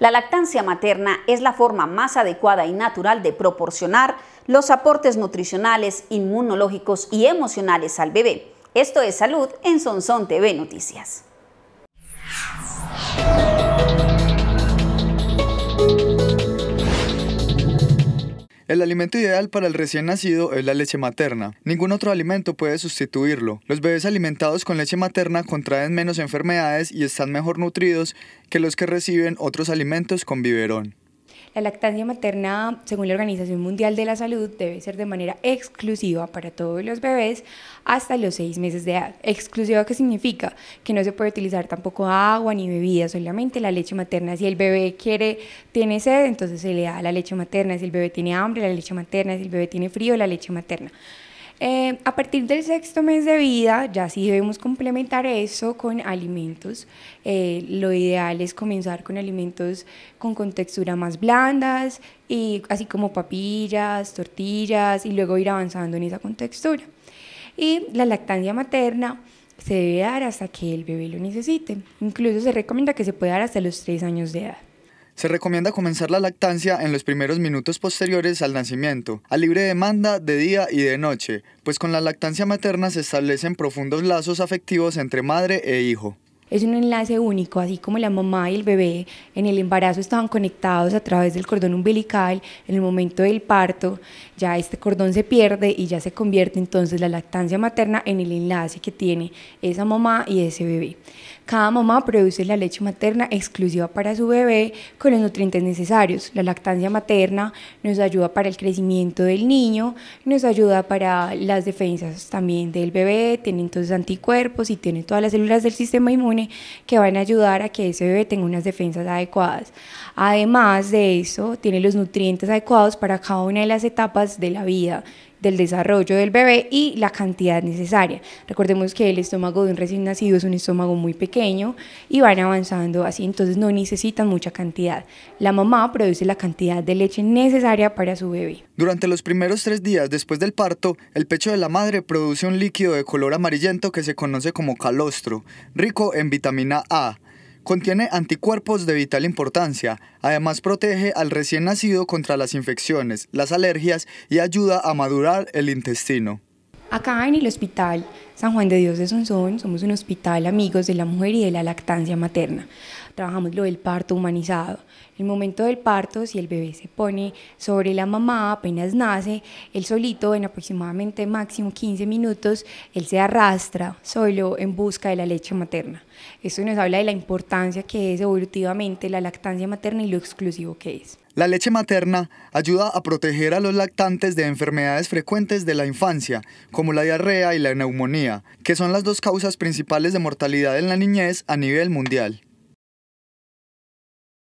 La lactancia materna es la forma más adecuada y natural de proporcionar los aportes nutricionales, inmunológicos y emocionales al bebé. Esto es Salud en Sonson TV Noticias. El alimento ideal para el recién nacido es la leche materna. Ningún otro alimento puede sustituirlo. Los bebés alimentados con leche materna contraen menos enfermedades y están mejor nutridos que los que reciben otros alimentos con biberón. La lactancia materna, según la Organización Mundial de la Salud, debe ser de manera exclusiva para todos los bebés hasta los seis meses de edad. Exclusiva que significa que no se puede utilizar tampoco agua ni bebida, solamente la leche materna. Si el bebé quiere, tiene sed, entonces se le da la leche materna. Si el bebé tiene hambre, la leche materna. Si el bebé tiene frío, la leche materna. Eh, a partir del sexto mes de vida, ya sí debemos complementar eso con alimentos. Eh, lo ideal es comenzar con alimentos con contextura más blandas, así como papillas, tortillas, y luego ir avanzando en esa contextura. Y la lactancia materna se debe dar hasta que el bebé lo necesite. Incluso se recomienda que se pueda dar hasta los tres años de edad. Se recomienda comenzar la lactancia en los primeros minutos posteriores al nacimiento, a libre demanda de día y de noche, pues con la lactancia materna se establecen profundos lazos afectivos entre madre e hijo es un enlace único, así como la mamá y el bebé en el embarazo estaban conectados a través del cordón umbilical, en el momento del parto ya este cordón se pierde y ya se convierte entonces la lactancia materna en el enlace que tiene esa mamá y ese bebé. Cada mamá produce la leche materna exclusiva para su bebé con los nutrientes necesarios. La lactancia materna nos ayuda para el crecimiento del niño, nos ayuda para las defensas también del bebé, tiene entonces anticuerpos y tiene todas las células del sistema inmune que van a ayudar a que ese bebé tenga unas defensas adecuadas. Además de eso, tiene los nutrientes adecuados para cada una de las etapas de la vida del desarrollo del bebé y la cantidad necesaria. Recordemos que el estómago de un recién nacido es un estómago muy pequeño y van avanzando así, entonces no necesitan mucha cantidad. La mamá produce la cantidad de leche necesaria para su bebé. Durante los primeros tres días después del parto, el pecho de la madre produce un líquido de color amarillento que se conoce como calostro, rico en vitamina A Contiene anticuerpos de vital importancia, además protege al recién nacido contra las infecciones, las alergias y ayuda a madurar el intestino. Acá en el hospital San Juan de Dios de Sonsón, somos un hospital amigos de la mujer y de la lactancia materna. Trabajamos lo del parto humanizado. El momento del parto, si el bebé se pone sobre la mamá, apenas nace, él solito en aproximadamente máximo 15 minutos, él se arrastra solo en busca de la leche materna. Esto nos habla de la importancia que es evolutivamente la lactancia materna y lo exclusivo que es. La leche materna ayuda a proteger a los lactantes de enfermedades frecuentes de la infancia, como la diarrea y la neumonía que son las dos causas principales de mortalidad en la niñez a nivel mundial.